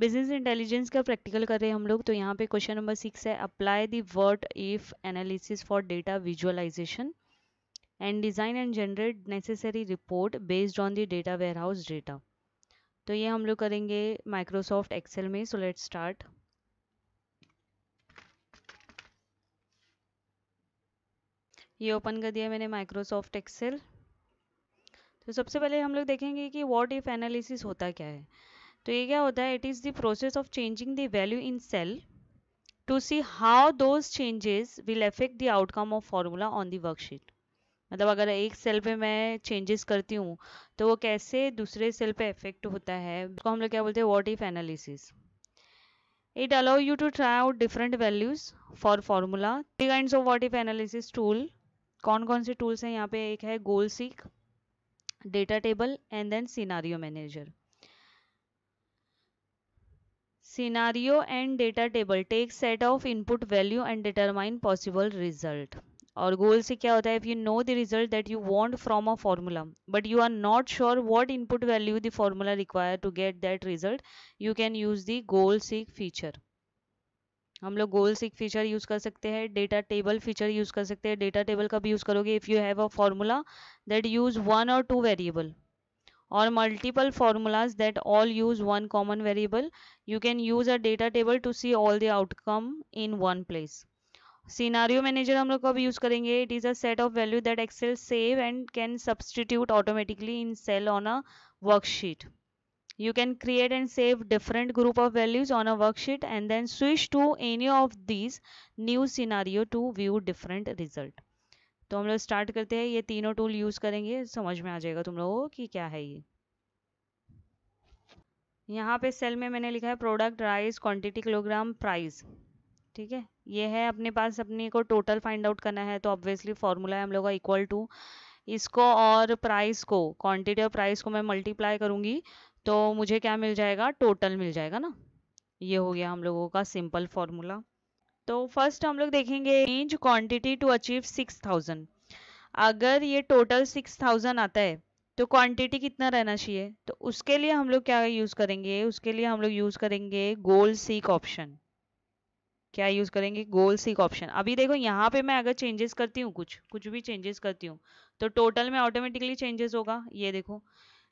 Business intelligence का practical कर रहे हैं हम लोग तो यहाँ पे क्वेश्चन नंबर सिक्स है apply the word if analysis for data visualization and design and generate necessary report based on the data warehouse data तो ये हम लोग करेंगे माइक्रोसॉफ्ट एक्सेल में सो लेट स्टार्ट ये ओपन कर दिया मैंने माइक्रोसॉफ्ट एक्सेल तो सबसे पहले हम लोग देखेंगे कि व्हाट इफ़ एनालिसिस होता क्या है तो ये क्या होता है it is the process of changing the value in cell to see how those changes will affect the outcome of formula on the worksheet मतलब अगर एक सेल पे मैं चेंजेस करती हूँ तो वो कैसे दूसरे सेल पे इफेक्ट होता है उसको हम लोग क्या बोलते हैं what if analysis it allow you to try out different values for formula three kind of what if analysis tool कौन कौन से टूल्स हैं यहाँ पे एक है goal seek data table and then scenario manager scenario and data table take set of input value and determine possible result और goal से क्या होता है if you know the result that you want from a formula but you are not sure what input value the formula require to get that result you can use the goal seek feature हम लोग goal seek feature use कर सकते हैं data table feature use कर सकते हैं data table का भी यूज़ करोगे if you have a formula that use one और two variable or multiple formulas that all use one common variable. You can use a data table to see all the outcome in one place. Scenario manager, हम लोग कब use करेंगे a set of values that Excel save and can substitute automatically in cell on a worksheet. you can create and save different group of values on a worksheet and then switch to any of these new scenario to view different result तो हम लोग start करते हैं ये तीनों tool use करेंगे समझ में आ जाएगा तुम लोगों को कि क्या है ये यहाँ पे सेल में मैंने लिखा है product rice quantity kilogram price ठीक है ये है अपने पास अपने को टोटल फाइंड आउट करना है तो ऑब्वियसली फॉर्मूला है हम लोग का इक्वल टू इसको और प्राइस को क्वांटिटी और प्राइस को मैं मल्टीप्लाई करूँगी तो मुझे क्या मिल जाएगा टोटल मिल जाएगा ना ये हो गया हम लोगों का सिंपल फॉर्मूला तो फर्स्ट हम लोग देखेंगे range quantity to achieve six thousand अगर ये टोटल सिक्स थाउजेंड आता है तो क्वांटिटी कितना रहना चाहिए तो उसके लिए हम लोग क्या यूज़ करेंगे उसके लिए हम लोग यूज़ करेंगे गोल सीक ऑप्शन क्या यूज़ करेंगे गोल सीक ऑप्शन अभी देखो यहाँ पे मैं अगर चेंजेस करती हूँ कुछ कुछ भी चेंजेस करती हूँ तो टोटल में ऑटोमेटिकली चेंजेस होगा ये देखो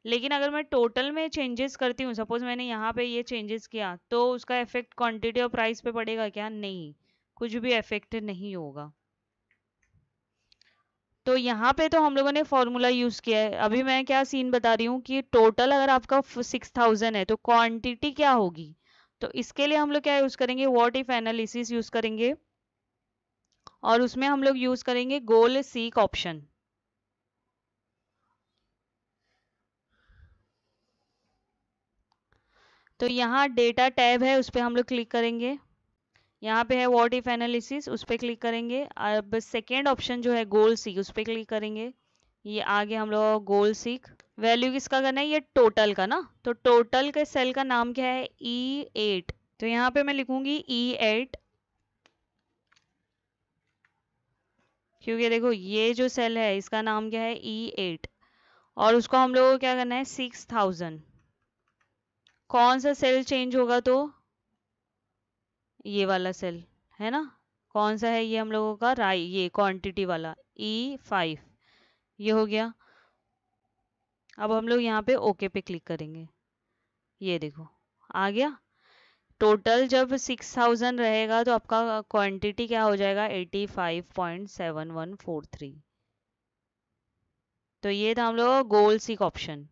लेकिन अगर मैं टोटल में चेंजेस करती हूँ सपोज मैंने यहाँ पे ये चेंजेस किया तो उसका इफेक्ट क्वांटिटी और प्राइस पे पड़ेगा क्या नहीं कुछ भी इफेक्ट नहीं होगा तो यहाँ पे तो हम लोगों ने फॉर्मूला यूज किया है अभी मैं क्या सीन बता रही हूँ कि टोटल अगर आपका सिक्स थाउजेंड है तो क्वांटिटी क्या होगी तो इसके लिए हम लोग क्या यूज करेंगे वॉट इफ एनालिसिस यूज करेंगे और उसमें हम लोग यूज करेंगे गोल सीक ऑप्शन तो यहाँ डेटा टैब है उस पर हम लोग क्लिक करेंगे यहाँ पे है वॉट इफ एनालिसिस उस पर क्लिक करेंगे अब सेकेंड ऑप्शन जो है गोल सीख उस पर क्लिक करेंगे ये आगे हम लोग गोल सीख वैल्यू किसका करना है ये टोटल का ना तो टोटल के सेल का नाम क्या है ई e एट तो यहाँ पे मैं लिखूंगी ई e एट क्योंकि देखो ये जो सेल है इसका नाम क्या है ई e एट और उसको हम लोग को क्या करना है सिक्स थाउजेंड कौन सा सेल चेंज होगा तो ये वाला सेल है ना कौन सा है ये हम लोगों का राई ये क्वांटिटी वाला ई e फाइव ये हो गया अब हम लोग यहाँ पे ओके पे क्लिक करेंगे ये देखो आ गया टोटल जब सिक्स थाउजेंड रहेगा तो आपका क्वांटिटी क्या हो जाएगा eighty five point seven one four three तो ये था हम लोग गोल सीक ऑप्शन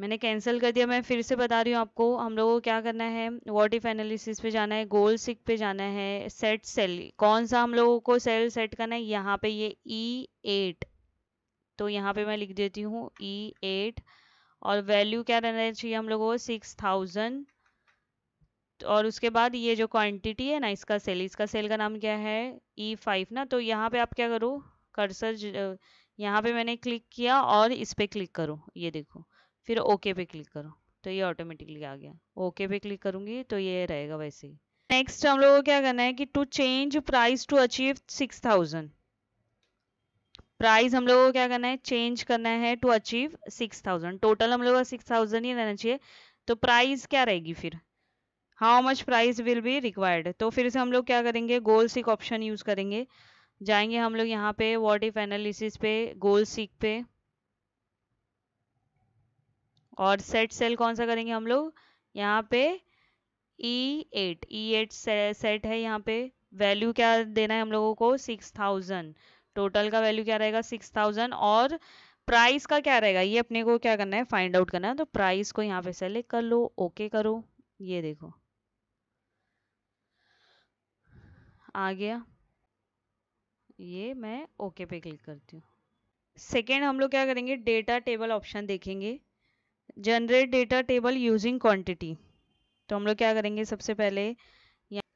मैंने कैंसिल कर दिया मैं फिर से बता रही हूँ आपको हम लोगों को क्या करना है वॉट इफ एनालिसिस पे जाना है गोल सिक पे जाना है सेट सेल कौन सा हम लोगों को सेल सेट करना है यहाँ पे ये ई e एट तो यहाँ पे मैं लिख देती हूँ ई e एट और वैल्यू क्या रहना चाहिए हम लोगों को सिक्स थाउजेंड और उसके बाद ये जो क्वांटिटी है ना इसका सेल इसका सेल का नाम क्या है ई e फाइव ना तो यहाँ पे आप क्या करो कर्सर यहाँ पे मैंने क्लिक किया और इस पर क्लिक करो ये देखो फिर ओके पे क्लिक करो तो ये ऑटोमेटिकली आ गया ओके पे क्लिक करूंगी तो ये रहेगा वैसे ही नेक्स्ट हम लोगों को क्या करना है कि to change price to achieve six thousand price हम लोगों को क्या करना है चेंज करना है to achieve six thousand total हम लोग का सिक्स थाउजेंड ही रहना चाहिए तो प्राइस क्या रहेगी फिर how much price will be required तो फिर से हम लोग क्या करेंगे गोल सिक ऑप्शन यूज़ करेंगे जाएंगे हम लोग यहाँ पे वॉट इफ एनालिसिस पे गोल सिक पे और सेट सेल कौन सा करेंगे हम लोग यहाँ पे E eight E eight set है यहाँ पे वैल्यू क्या देना है हम लोगों को सिक्स थाउजेंड टोटल का वैल्यू क्या रहेगा सिक्स थाउजेंड और प्राइस का क्या रहेगा ये अपने को क्या करना है फाइंड आउट करना है तो प्राइस को यहाँ पे सेलेक्ट कर लो ओके okay करो ये देखो आ गया ये मैं ओके okay पे क्लिक करती हूँ सेकेंड हम लोग क्या करेंगे डेटा टेबल ऑप्शन देखेंगे generate data table using quantity तो हम लोग क्या करेंगे सबसे पहले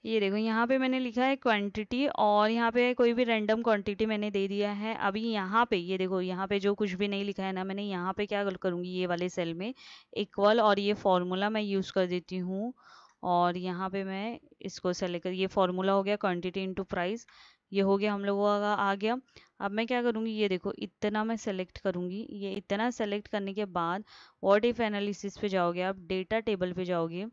ये देखो यहाँ पे मैंने लिखा है क्वांटिटी और यहाँ पे कोई भी रैंडम क्वांटिटी मैंने दे दिया है अभी यहाँ पे ये देखो यहाँ पे जो कुछ भी नहीं लिखा है ना मैंने यहाँ पे क्या करूँगी ये वाले सेल में इक्वल और ये फॉर्मूला मैं यूज़ कर देती हूँ और यहाँ पे मैं इसको सेलेक्ट कर ये फॉर्मूला हो गया क्वान्टिटी इंटू प्राइस ये हो गया हम लोगों का आ गया अब मैं क्या करूँगी ये देखो इतना मैं सेलेक्ट करूँगी ये इतना सेलेक्ट करने के बाद वॉट इफ एनालिसिस पे जाओगे आप डेटा टेबल पे जाओगे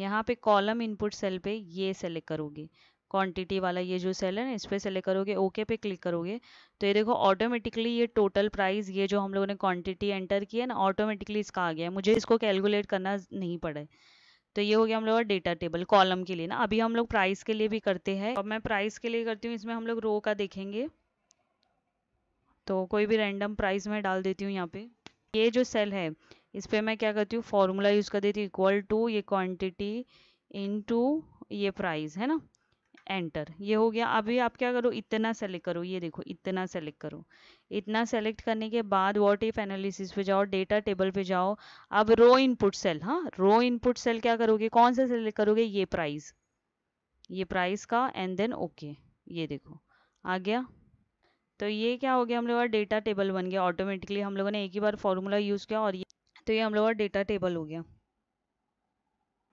यहाँ पे कॉलम इनपुट सेल पे ये सेलेक्ट करोगे क्वांटिटी वाला ये जो सेल है ना इस पर सेलेक्ट करोगे ओके पे क्लिक करोगे तो ये देखो ऑटोमेटिकली ये टोटल प्राइस ये जो हम लोगों ने क्वांटिटी एंटर की है ना ऑटोमेटिकली इसका आ गया है मुझे इसको कैलकुलेट करना नहीं पड़ा है तो ये हो गया हम लोग डेटा टेबल कॉलम के लिए ना अभी हम लोग प्राइस के लिए भी करते हैं अब मैं प्राइस के लिए करती हूँ इसमें हम लोग रो का देखेंगे तो कोई भी रैंडम प्राइस मैं डाल देती हूँ यहाँ पे ये जो सेल है इस पर मैं क्या करती हूँ फॉर्मूला यूज़ कर देती हूँ इक्वल टू ये क्वांटिटी इनटू ये प्राइस है ना एंटर ये हो गया अभी आप क्या करो इतना सेलेक्ट करो ये देखो इतना सेलेक्ट करो इतना सेलेक्ट करने के बाद वॉट इफ एनालिसिस पे जाओ डेटा टेबल पे जाओ अब रो इनपुट सेल हाँ रो इनपुट सेल क्या करोगे कौन सा सेलेक्ट करोगे ये प्राइस ये प्राइस का एंड देन ओके ये देखो आ गया तो ये क्या हो गया हम लोग का डेटा टेबल बन गया ऑटोमेटिकली हम लोगों ने एक ही बार फॉर्मूला यूज़ किया और ये तो ये हम लोग का डेटा टेबल हो गया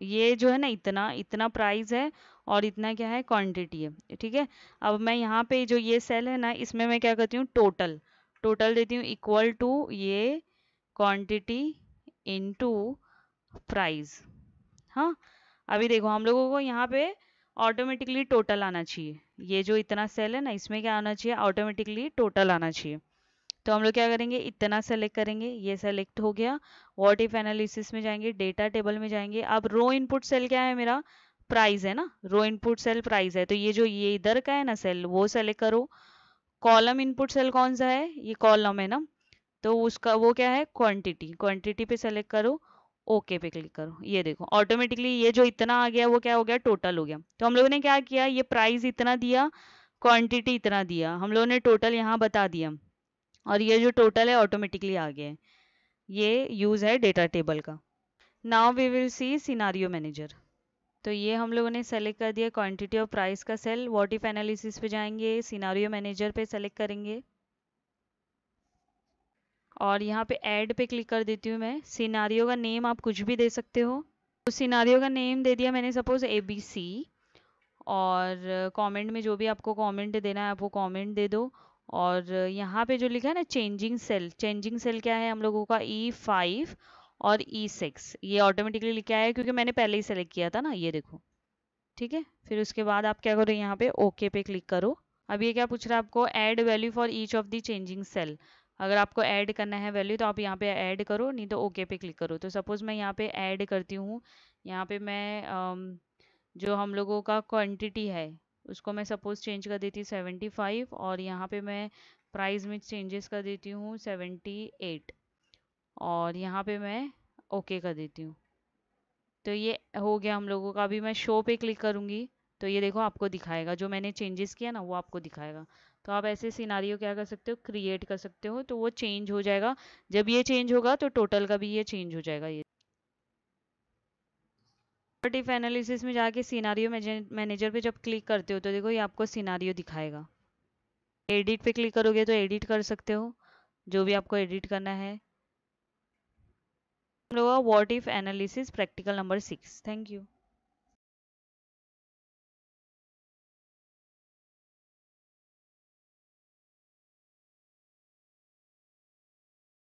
ये जो है ना इतना इतना प्राइस है और इतना क्या है क्वांटिटी है ठीक है अब मैं यहाँ पे जो ये सेल है ना इसमें मैं क्या करती हूँ टोटल टोटल देती हूँ इक्वल टू ये क्वांटिटी इनटू प्राइस हाँ अभी देखो हम लोगों को यहाँ पे ऑटोमेटिकली टोटल आना चाहिए ये जो इतना सेल है ना इसमें क्या आना चाहिए ऑटोमेटिकली टोटल आना चाहिए तो हम लोग क्या करेंगे इतना सेलेक्ट करेंगे ये सेलेक्ट हो गया वॉट इफ एनालिसिस में जाएंगे डेटा टेबल में जाएंगे अब रो इनपुट सेल क्या है मेरा प्राइस है ना रो इनपुट सेल प्राइस है तो ये जो ये इधर का है ना सेल वो सेलेक्ट करो कॉलम इनपुट सेल कौन सा है ये कॉलम है ना तो उसका वो क्या है क्वांटिटी क्वांटिटी पे सेलेक्ट करो ओके पे क्लिक करो ये देखो ऑटोमेटिकली ये जो इतना आ गया वो क्या हो गया टोटल हो गया तो हम लोगों ने क्या किया ये प्राइस इतना दिया क्वांटिटी इतना दिया हम लोगों ने टोटल यहाँ बता दिया और ये जो टोटल है ऑटोमेटिकली आ गया है ये यूज़ है डेटा टेबल का now we will see scenario manager तो ये हम लोगों ने सेलेक्ट कर दिया क्वांटिटी और प्राइस का सेल वॉट इफ एनालिसिस पे जाएंगे सिनारियो मैनेजर पे सेलेक्ट करेंगे और यहाँ पे ऐड पे क्लिक कर देती हूँ मैं सिनारियो का नेम आप कुछ भी दे सकते हो तो सिनारियो का नेम दे दिया मैंने सपोज ए बी सी और कमेंट में जो भी आपको कमेंट देना है आप वो कॉमेंट दे दो और यहाँ पे जो लिखा है ना चेंजिंग सेल चेंजिंग सेल क्या है हम लोगों का ई e फाइव और ई e सिक्स ये ऑटोमेटिकली लिखा है क्योंकि मैंने पहले ही सेलेक्ट किया था ना ये देखो ठीक है फिर उसके बाद आप क्या करो यहाँ पे ओके पे क्लिक करो अब ये क्या पूछ रहा है आपको add value for each of the changing cell अगर आपको ऐड करना है वैल्यू तो आप यहाँ पे ऐड करो नहीं तो ओके पे क्लिक करो तो सपोज़ मैं यहाँ पे ऐड करती हूँ यहाँ पे मैं जो हम लोगों का क्वांटिटी है उसको मैं सपोज़ चेंज कर देती हूँ सेवेंटी फाइव और यहाँ पे मैं प्राइस में चेंजेस कर देती हूँ सेवेंटी एट और यहाँ पे मैं ओके कर देती हूँ तो ये हो गया हम लोगों का अभी मैं शो पे क्लिक करूँगी तो ये देखो आपको दिखाएगा जो मैंने चेंजेस किया ना वो आपको दिखाएगा तो आप ऐसे सिनारियों क्या कर सकते हो क्रिएट कर सकते हो तो वो चेंज हो जाएगा जब ये चेंज होगा तो टोटल का भी ये चेंज हो जाएगा ये प्रॉपर्टी इफ एनालिसिस में जाके सीनारियो मैनेजर पे जब क्लिक करते हो तो देखो ये आपको सीनारियो दिखाएगा एडिट पे क्लिक करोगे तो एडिट कर सकते हो जो भी आपको एडिट करना है हम लोग what if analysis practical number six thank you